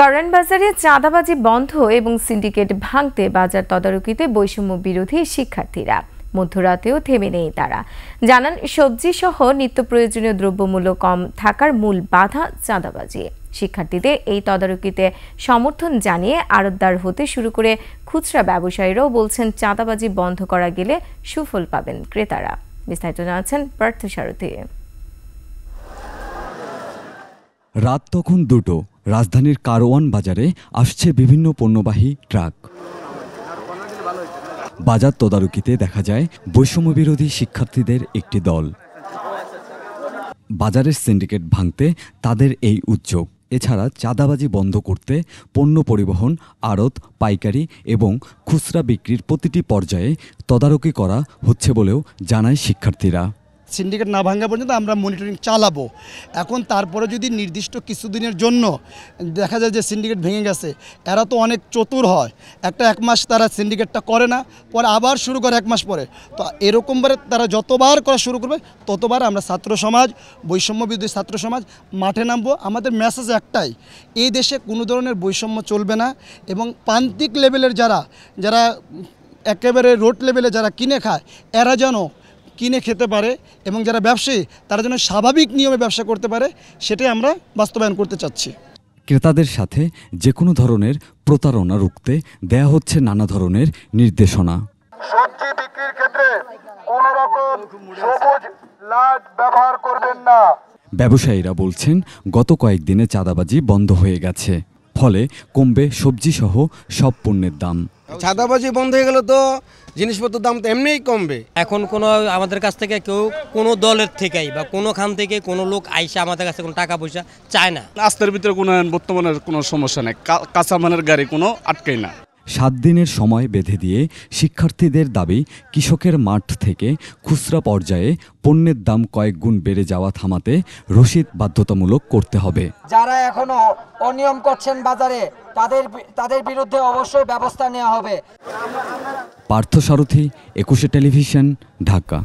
কারণ বাজারে চাঁদাবাজি বন্ধ এবং সিন্ডিকেট ভাঙতে বাজার তদারকিতে বৈষম্য বিরোধী শিক্ষার্থীরা মধ্যরাতেও থেমে নেই তারা জানান সবজি সহ নিত্য প্রয়োজনীয় দ্রব্যমূল্য কম থাকার মূল বাধা চাঁদাবাজি শিক্ষার্থীদের এই তদারকিতে সমর্থন জানিয়ে আড়তদার হতে শুরু করে খুচরা ব্যবসায়ীরাও বলছেন চাঁদাবাজি বন্ধ করা গেলে সুফল পাবেন ক্রেতারা বিস্তারিত জানাচ্ছেন পার্থ সারথী রাত তখন দুটো রাজধানীর কারওয়ান বাজারে আসছে বিভিন্ন পণ্যবাহী ট্রাক বাজার তদারকিতে দেখা যায় বৈষম্যবিরোধী শিক্ষার্থীদের একটি দল বাজারের সিন্ডিকেট ভাঙতে তাদের এই উদ্যোগ এছাড়া চাঁদাবাজি বন্ধ করতে পণ্য পরিবহন আড়ত পাইকারি এবং খুচরা বিক্রির প্রতিটি পর্যায়ে তদারকি করা হচ্ছে বলেও জানায় শিক্ষার্থীরা সিন্ডিকেট না ভাঙা পর্যন্ত আমরা মনিটরিং চালাবো এখন তারপরে যদি নির্দিষ্ট কিছুদিনের জন্য দেখা যায় যে সিন্ডিকেট ভেঙে গেছে এরা তো অনেক চতুর হয় একটা এক মাস তারা সিন্ডিকেটটা করে না পরে আবার শুরু করে এক মাস পরে তো এরকমবারে তারা যতবার করা শুরু করবে ততবার আমরা ছাত্র সমাজ বৈষম্য বিদ্যুৎ ছাত্র সমাজ মাঠে নামবো আমাদের মেসেজ একটাই এই দেশে কোনো ধরনের বৈষম্য চলবে না এবং প্রান্তিক লেভেলের যারা যারা একেবারে রোড লেভেলে যারা কিনে খায় এরা যেন কিনে খেতে পারে এবং যারা ব্যবসায়ী তারা যেন স্বাভাবিক নিয়মে ব্যবসা করতে পারে সেটাই আমরা বাস্তবায়ন করতে চাচ্ছি ক্রেতাদের সাথে যে কোনো ধরনের প্রতারণা রুখতে দেয়া হচ্ছে নানা ধরনের নির্দেশনা সবজি বিক্রির ক্ষেত্রে রকম সবুজ লাট ব্যবহার করবেন না ব্যবসায়ীরা বলছেন গত কয়েকদিনে চাঁদাবাজি বন্ধ হয়ে গেছে ফলে কমবে সবজি সহ সব পণ্যের দাম ছাদাবাজি বন্ধ হয়ে গেলে তো জিনিসপত্রের দাম তো এমনিই কমবে এখন কোনো আমাদের কাছ থেকে কেউ কোনো দলের থেকেই বা কোনোখান থেকে কোনো লোক আইসা আমাদের কাছে কোনো টাকা পয়সা চায় না রাস্তার ভিতরে কোনো বর্তমানের কোনো সমস্যা নেই কাঁচামালের গাড়ি কোনো আটকেই না সাত দিনের সময় বেঁধে দিয়ে শিক্ষার্থীদের দাবি কৃষকের মাঠ থেকে খুচরা পর্যায়ে পণ্যের দাম কয়েক গুণ বেড়ে যাওয়া থামাতে রসিদ বাধ্যতামূলক করতে হবে যারা এখনো অনিয়ম করছেন বাজারে তাদের তাদের বিরুদ্ধে অবশ্যই ব্যবস্থা নেওয়া হবে পার্থসারথী একুশে টেলিভিশন ঢাকা